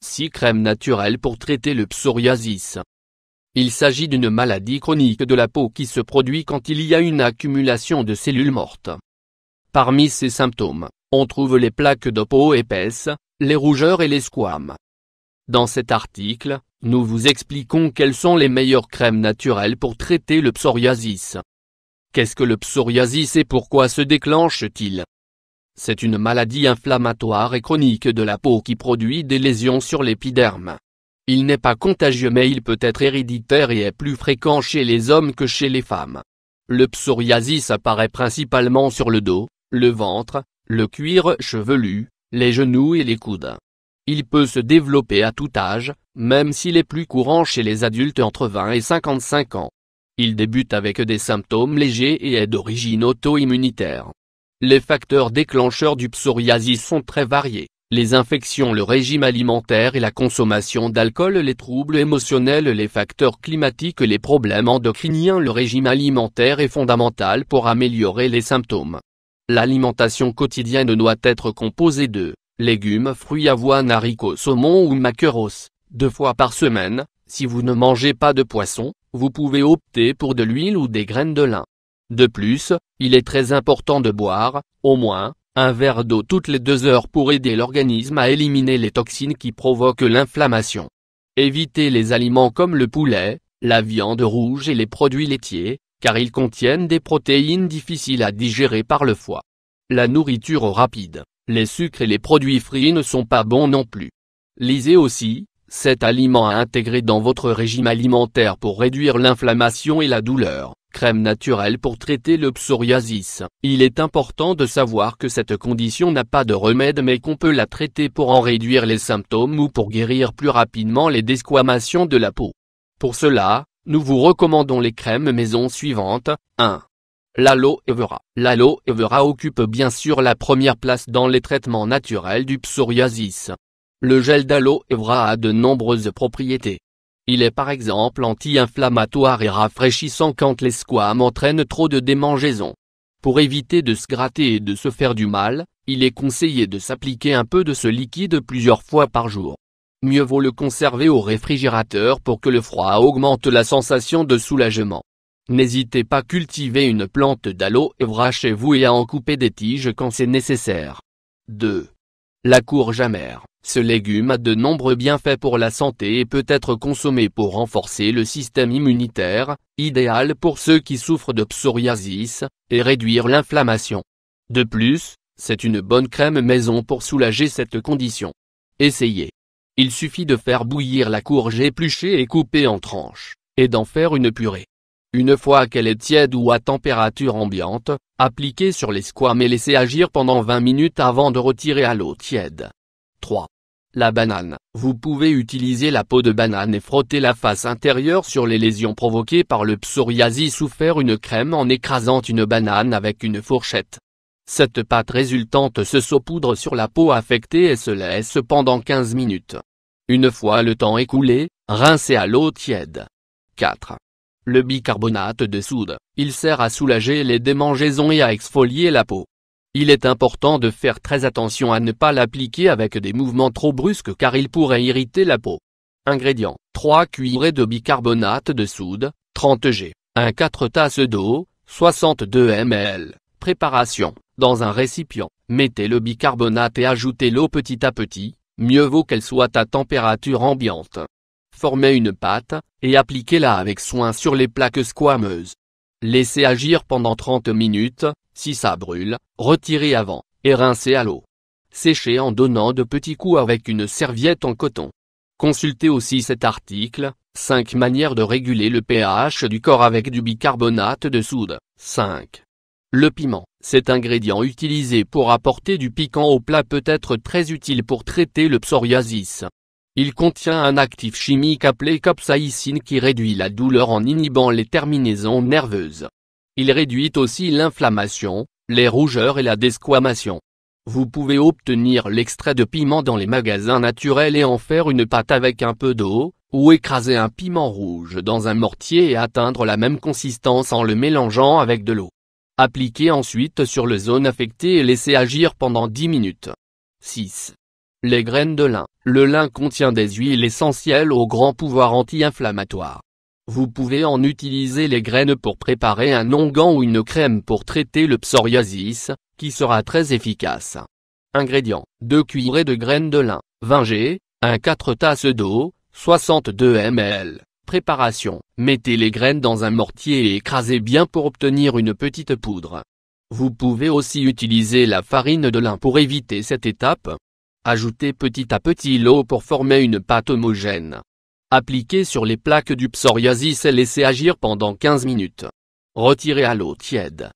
6 crèmes naturelles pour traiter le psoriasis. Il s'agit d'une maladie chronique de la peau qui se produit quand il y a une accumulation de cellules mortes. Parmi ces symptômes, on trouve les plaques de peau épaisses, les rougeurs et les squames. Dans cet article, nous vous expliquons quelles sont les meilleures crèmes naturelles pour traiter le psoriasis. Qu'est-ce que le psoriasis et pourquoi se déclenche-t-il c'est une maladie inflammatoire et chronique de la peau qui produit des lésions sur l'épiderme. Il n'est pas contagieux mais il peut être héréditaire et est plus fréquent chez les hommes que chez les femmes. Le psoriasis apparaît principalement sur le dos, le ventre, le cuir chevelu, les genoux et les coudes. Il peut se développer à tout âge, même s'il est plus courant chez les adultes entre 20 et 55 ans. Il débute avec des symptômes légers et est d'origine auto-immunitaire. Les facteurs déclencheurs du psoriasis sont très variés, les infections le régime alimentaire et la consommation d'alcool les troubles émotionnels les facteurs climatiques les problèmes endocriniens le régime alimentaire est fondamental pour améliorer les symptômes. L'alimentation quotidienne doit être composée de légumes fruits avoine haricots saumon ou maqueros, deux fois par semaine, si vous ne mangez pas de poisson, vous pouvez opter pour de l'huile ou des graines de lin. De plus, il est très important de boire, au moins, un verre d'eau toutes les deux heures pour aider l'organisme à éliminer les toxines qui provoquent l'inflammation. Évitez les aliments comme le poulet, la viande rouge et les produits laitiers, car ils contiennent des protéines difficiles à digérer par le foie. La nourriture rapide, les sucres et les produits frits ne sont pas bons non plus. Lisez aussi, cet aliment à intégrer dans votre régime alimentaire pour réduire l'inflammation et la douleur. Crème naturelle pour traiter le psoriasis. Il est important de savoir que cette condition n'a pas de remède mais qu'on peut la traiter pour en réduire les symptômes ou pour guérir plus rapidement les desquamations de la peau. Pour cela, nous vous recommandons les crèmes maison suivantes. 1. L'aloe vera. L'aloe vera occupe bien sûr la première place dans les traitements naturels du psoriasis. Le gel d'aloe vera a de nombreuses propriétés. Il est par exemple anti-inflammatoire et rafraîchissant quand les squames entraînent trop de démangeaisons. Pour éviter de se gratter et de se faire du mal, il est conseillé de s'appliquer un peu de ce liquide plusieurs fois par jour. Mieux vaut le conserver au réfrigérateur pour que le froid augmente la sensation de soulagement. N'hésitez pas à cultiver une plante d'aloe vera chez vous et à en couper des tiges quand c'est nécessaire. 2. La courge amère. Ce légume a de nombreux bienfaits pour la santé et peut être consommé pour renforcer le système immunitaire, idéal pour ceux qui souffrent de psoriasis, et réduire l'inflammation. De plus, c'est une bonne crème maison pour soulager cette condition. Essayez. Il suffit de faire bouillir la courge épluchée et coupée en tranches, et d'en faire une purée. Une fois qu'elle est tiède ou à température ambiante, appliquez sur les squames et laissez agir pendant 20 minutes avant de retirer à l'eau tiède. 3. La banane. Vous pouvez utiliser la peau de banane et frotter la face intérieure sur les lésions provoquées par le psoriasis ou faire une crème en écrasant une banane avec une fourchette. Cette pâte résultante se saupoudre sur la peau affectée et se laisse pendant 15 minutes. Une fois le temps écoulé, rincez à l'eau tiède. 4. Le bicarbonate de soude, il sert à soulager les démangeaisons et à exfolier la peau. Il est important de faire très attention à ne pas l'appliquer avec des mouvements trop brusques car il pourrait irriter la peau. Ingrédients 3 cuillerées de bicarbonate de soude, 30 g, 1 4 tasses d'eau, 62 ml. Préparation Dans un récipient, mettez le bicarbonate et ajoutez l'eau petit à petit, mieux vaut qu'elle soit à température ambiante. Formez une pâte, et appliquez-la avec soin sur les plaques squameuses. Laissez agir pendant 30 minutes, si ça brûle, Retirez avant, et rincez à l'eau. Séchez en donnant de petits coups avec une serviette en coton. Consultez aussi cet article, 5 manières de réguler le pH du corps avec du bicarbonate de soude. 5. Le piment, cet ingrédient utilisé pour apporter du piquant au plat peut être très utile pour traiter le psoriasis. Il contient un actif chimique appelé capsaïcine qui réduit la douleur en inhibant les terminaisons nerveuses. Il réduit aussi l'inflammation, les rougeurs et la desquamation. Vous pouvez obtenir l'extrait de piment dans les magasins naturels et en faire une pâte avec un peu d'eau, ou écraser un piment rouge dans un mortier et atteindre la même consistance en le mélangeant avec de l'eau. Appliquez ensuite sur le zone affectée et laissez agir pendant 10 minutes. 6. Les graines de lin. Le lin contient des huiles essentielles au grand pouvoir anti-inflammatoire. Vous pouvez en utiliser les graines pour préparer un onguent ou une crème pour traiter le psoriasis, qui sera très efficace. Ingrédients 2 cuillerées de graines de lin, 20 g, 1 4 tasses d'eau, 62 ml. Préparation Mettez les graines dans un mortier et écrasez bien pour obtenir une petite poudre. Vous pouvez aussi utiliser la farine de lin pour éviter cette étape. Ajoutez petit à petit l'eau pour former une pâte homogène. Appliquez sur les plaques du psoriasis et laissez agir pendant 15 minutes. Retirez à l'eau tiède.